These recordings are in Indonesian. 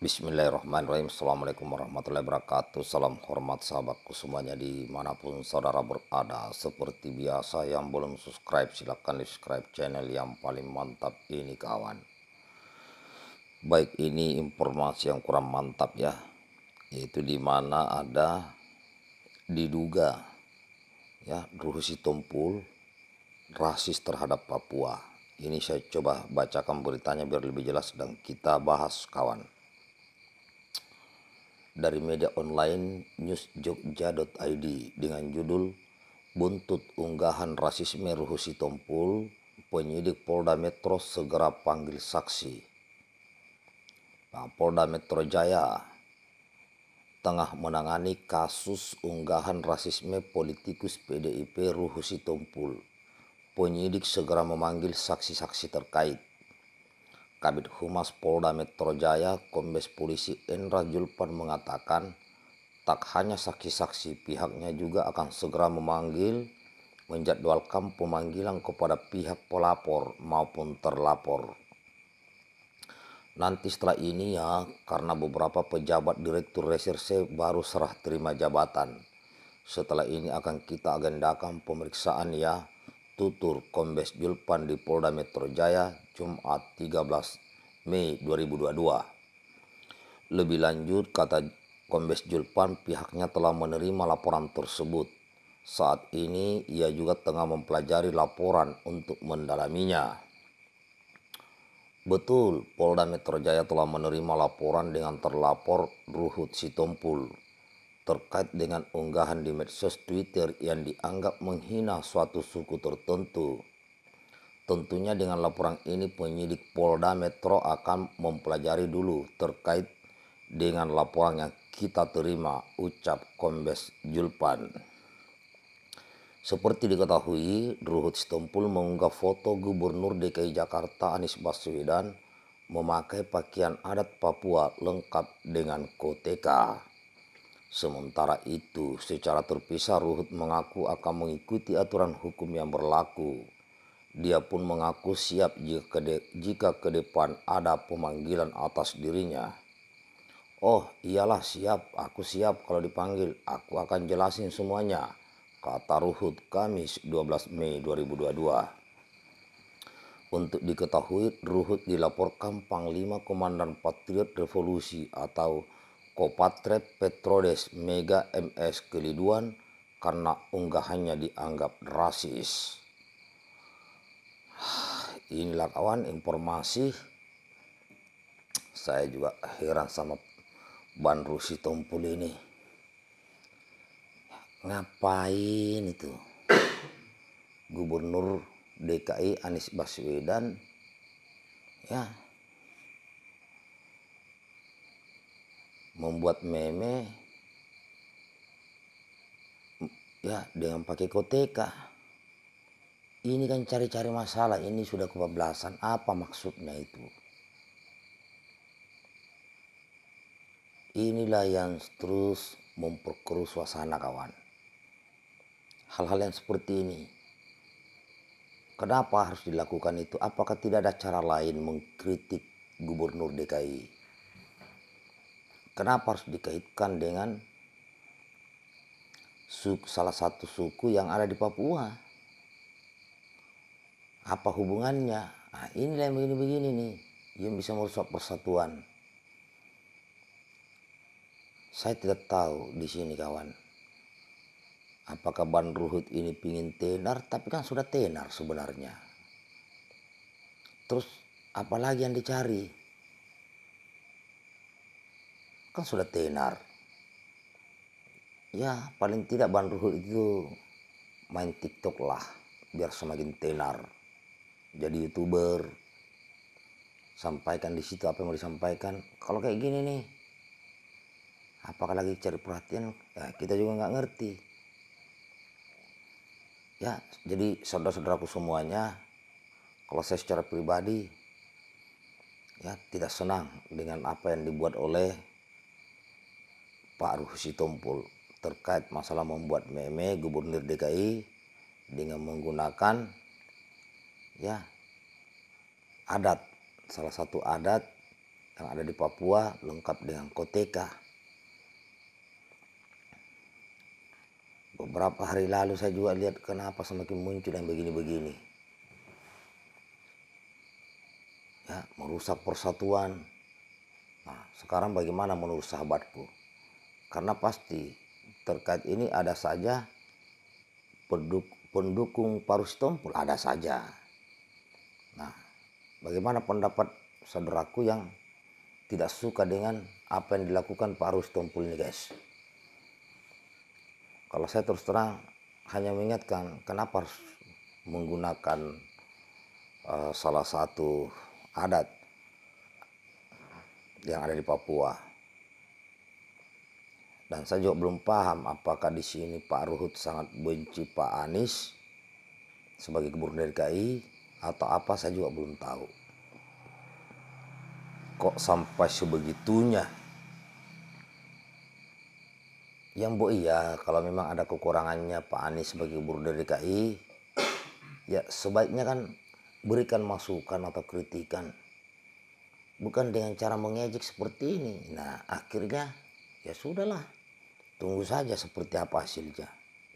Bismillahirrahmanirrahim Assalamualaikum warahmatullahi wabarakatuh Salam hormat sahabatku semuanya dimanapun saudara berada Seperti biasa yang belum subscribe silahkan subscribe channel yang paling mantap ini kawan Baik ini informasi yang kurang mantap ya Yaitu dimana ada diduga ya Rusi Tumpul rasis terhadap Papua ini saya coba bacakan beritanya biar lebih jelas dan kita bahas kawan dari media online newsjogja.id dengan judul Buntut Unggahan Rasisme Ruhusi Tompul, Penyidik Polda Metro Segera Panggil Saksi. Nah, Polda Metro Jaya tengah menangani kasus unggahan rasisme politikus PDIP Ruhusi Tompul. Penyidik segera memanggil saksi-saksi terkait. Kabit Humas Polda Metro Jaya Kombes Polisi Enra Julpan mengatakan tak hanya saksi-saksi pihaknya juga akan segera memanggil menjadwalkan pemanggilan kepada pihak pelapor maupun terlapor. Nanti setelah ini ya, karena beberapa pejabat Direktur Reserse baru serah terima jabatan. Setelah ini akan kita agendakan pemeriksaan ya, Tutur Kombes Julpan di Polda Metro Jaya Jumat 13 Mei 2022. Lebih lanjut, kata Kombes Julpan, pihaknya telah menerima laporan tersebut. Saat ini ia juga tengah mempelajari laporan untuk mendalaminya. Betul, Polda Metro Jaya telah menerima laporan dengan terlapor Ruhut Sitompul terkait dengan unggahan di medsos Twitter yang dianggap menghina suatu suku tertentu. Tentunya dengan laporan ini penyidik Polda Metro akan mempelajari dulu terkait dengan laporan yang kita terima, ucap Kombes Julpan. Seperti diketahui, Ruhut Stempul mengunggah foto Gubernur DKI Jakarta Anies Baswedan memakai pakaian adat Papua lengkap dengan koteka. Sementara itu, secara terpisah Ruhut mengaku akan mengikuti aturan hukum yang berlaku. Dia pun mengaku siap jika, ke depan ada pemanggilan atas dirinya. Oh iyalah siap, aku siap kalau dipanggil, aku akan jelasin semuanya, kata Ruhut Kamis 12 Mei 2022. Untuk diketahui, Ruhut dilaporkan Panglima Komandan Patriot Revolusi atau Kopatret Petrodes Mega MS Keliduan karena unggahannya dianggap rasis. Inilah kawan informasi. Saya juga heran sama ban rusi Tumpul ini. Ngapain itu? Gubernur DKI Anies Baswedan ya membuat meme ya dengan pakai koteka ini kan cari-cari masalah ini sudah kebablasan apa maksudnya itu inilah yang terus memperkeruh suasana kawan hal-hal yang seperti ini kenapa harus dilakukan itu apakah tidak ada cara lain mengkritik gubernur DKI Kenapa harus dikaitkan dengan suku, salah satu suku yang ada di Papua? Apa hubungannya? Nah, inilah yang begini-begini nih yang bisa merusak persatuan. Saya tidak tahu di sini kawan. Apakah Ban Ruhut ini pingin tenar, tapi kan sudah tenar sebenarnya. Terus apalagi yang dicari? kan sudah tenar ya paling tidak Bang Ruhut itu main tiktok lah biar semakin tenar jadi youtuber sampaikan di situ apa yang mau disampaikan kalau kayak gini nih apakah lagi cari perhatian ya, kita juga nggak ngerti ya jadi saudara-saudaraku semuanya kalau saya secara pribadi ya tidak senang dengan apa yang dibuat oleh Pak Ruhusi Tompul terkait masalah membuat meme gubernur DKI dengan menggunakan ya adat salah satu adat yang ada di Papua lengkap dengan koteka beberapa hari lalu saya juga lihat kenapa semakin muncul yang begini-begini ya merusak persatuan nah sekarang bagaimana menurut sahabatku karena pasti terkait ini ada saja pendukung Parus Tompul ada saja. Nah, bagaimana pendapat saudaraku yang tidak suka dengan apa yang dilakukan Parus ini guys? Kalau saya terus terang hanya mengingatkan kenapa harus menggunakan uh, salah satu adat yang ada di Papua dan saya juga belum paham apakah di sini Pak Ruhut sangat benci Pak Anies sebagai gubernur DKI atau apa saya juga belum tahu. Kok sampai sebegitunya? Yang bu iya kalau memang ada kekurangannya Pak Anies sebagai gubernur DKI ya sebaiknya kan berikan masukan atau kritikan bukan dengan cara mengejek seperti ini. Nah, akhirnya ya sudahlah. Tunggu saja seperti apa hasilnya.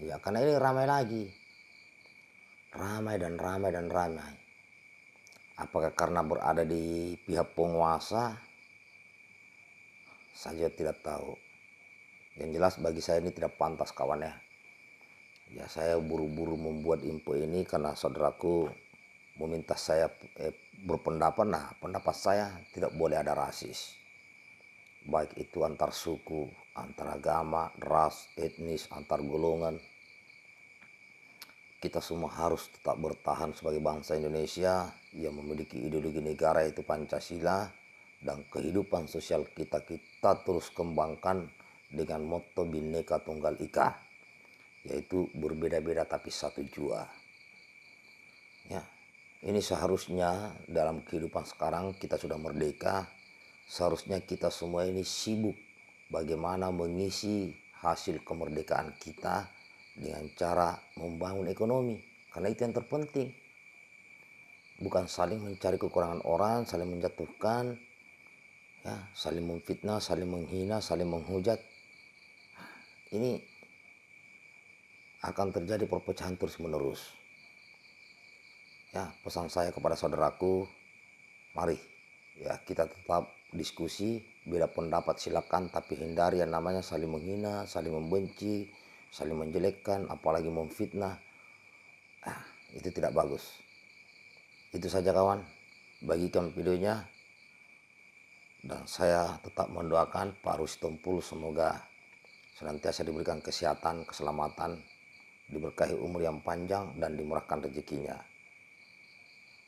Ya karena ini ramai lagi. Ramai dan ramai dan ramai. Apakah karena berada di pihak penguasa? saja tidak tahu. Yang jelas bagi saya ini tidak pantas kawan ya. Ya saya buru-buru membuat info ini karena saudaraku meminta saya eh, berpendapat. Nah pendapat saya tidak boleh ada rasis baik itu antar suku, antar agama, ras, etnis, antar golongan. Kita semua harus tetap bertahan sebagai bangsa Indonesia yang memiliki ideologi negara yaitu Pancasila dan kehidupan sosial kita kita terus kembangkan dengan moto Bhinneka Tunggal Ika yaitu berbeda-beda tapi satu jua. Ya, ini seharusnya dalam kehidupan sekarang kita sudah merdeka, Seharusnya kita semua ini sibuk bagaimana mengisi hasil kemerdekaan kita dengan cara membangun ekonomi. Karena itu yang terpenting. Bukan saling mencari kekurangan orang, saling menjatuhkan, ya, saling memfitnah, saling menghina, saling menghujat. Ini akan terjadi perpecahan terus menerus. Ya, pesan saya kepada saudaraku, mari ya kita tetap diskusi beda pendapat silakan tapi hindari yang namanya saling menghina saling membenci saling menjelekkan apalagi memfitnah nah, itu tidak bagus itu saja kawan bagikan videonya dan saya tetap mendoakan Pak Rustompul semoga senantiasa diberikan kesehatan keselamatan diberkahi umur yang panjang dan dimurahkan rezekinya.